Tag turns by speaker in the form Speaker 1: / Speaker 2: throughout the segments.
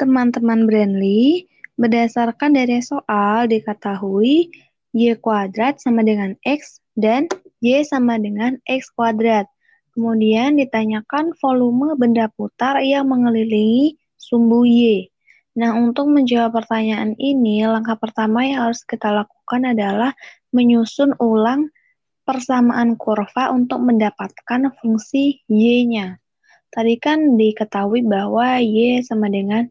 Speaker 1: teman-teman Brandly, berdasarkan dari soal diketahui Y kuadrat sama dengan X dan Y sama dengan X kuadrat. Kemudian ditanyakan volume benda putar yang mengelilingi sumbu Y. Nah, untuk menjawab pertanyaan ini, langkah pertama yang harus kita lakukan adalah menyusun ulang persamaan kurva untuk mendapatkan fungsi Y-nya. Tadi kan diketahui bahwa Y sama dengan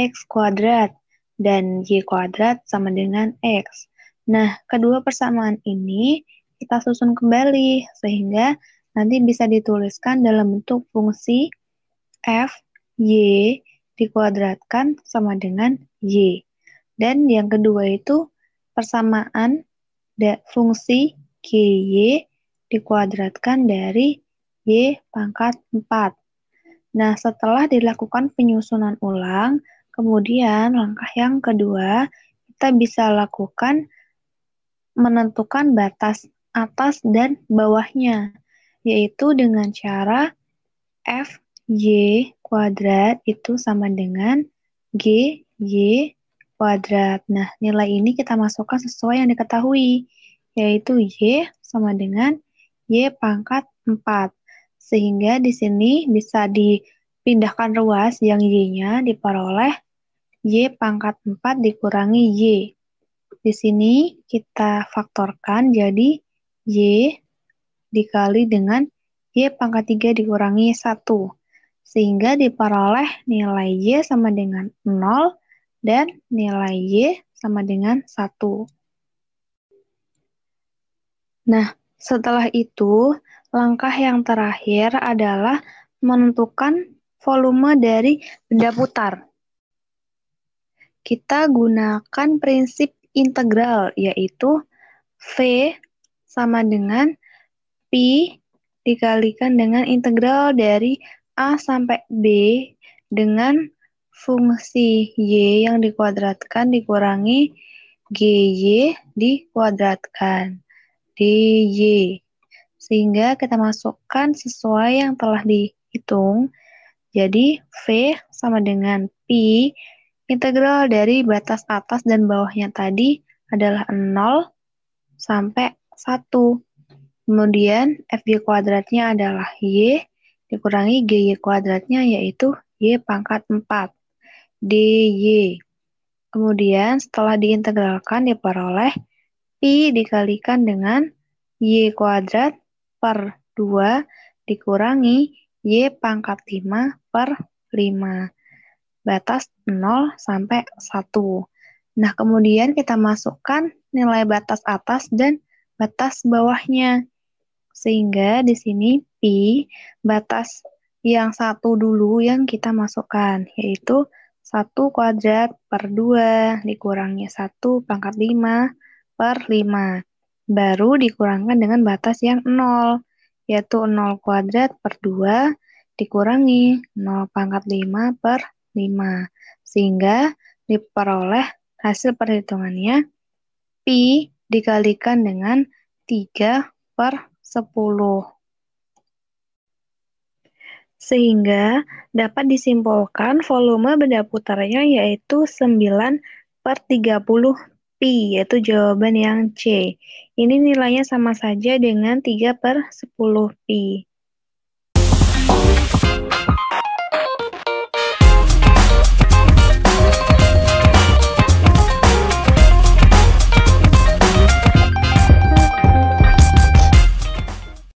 Speaker 1: X kuadrat dan Y kuadrat sama dengan X. Nah, kedua persamaan ini kita susun kembali sehingga nanti bisa dituliskan dalam bentuk fungsi F Y dikuadratkan sama dengan Y. Dan yang kedua itu persamaan da fungsi Y dikuadratkan dari Y pangkat 4. Nah, setelah dilakukan penyusunan ulang, kemudian langkah yang kedua, kita bisa lakukan menentukan batas atas dan bawahnya, yaitu dengan cara F, Y kuadrat itu sama dengan G, Y kuadrat. Nah, nilai ini kita masukkan sesuai yang diketahui, yaitu Y sama dengan Y pangkat 4. Sehingga di sini bisa dipindahkan ruas yang Y-nya diperoleh Y pangkat 4 dikurangi Y. Di sini kita faktorkan jadi Y dikali dengan Y pangkat 3 dikurangi 1. Sehingga diperoleh nilai Y sama dengan 0 dan nilai Y sama dengan 1. Nah, setelah itu, langkah yang terakhir adalah menentukan volume dari benda putar. Kita gunakan prinsip integral, yaitu V sama dengan Pi dikalikan dengan integral dari A sampai B dengan fungsi Y yang dikuadratkan dikurangi GY dikuadratkan. DY. Sehingga kita masukkan sesuai yang telah dihitung. Jadi V sama dengan Pi integral dari batas atas dan bawahnya tadi adalah 0 sampai 1. Kemudian f FY kuadratnya adalah Y dikurangi g y kuadratnya yaitu Y pangkat 4 DY. Kemudian setelah diintegralkan diperoleh Pi dikalikan dengan Y kuadrat per 2 dikurangi Y pangkat 5 per 5. Batas 0 sampai 1. Nah, kemudian kita masukkan nilai batas atas dan batas bawahnya. Sehingga di sini pi batas yang satu dulu yang kita masukkan, yaitu 1 kuadrat per 2 dikurangi 1 pangkat 5 per per 5. Baru dikurangkan dengan batas yang 0, yaitu 0 kuadrat per 2 dikurangi 0 pangkat 5 per 5. Sehingga diperoleh hasil perhitungannya pi dikalikan dengan 3 per 10. Sehingga dapat disimpulkan volume benda putarnya yaitu 9 per 30 pi, yaitu jawaban yang C. Ini nilainya sama saja dengan 3 per 10 pi.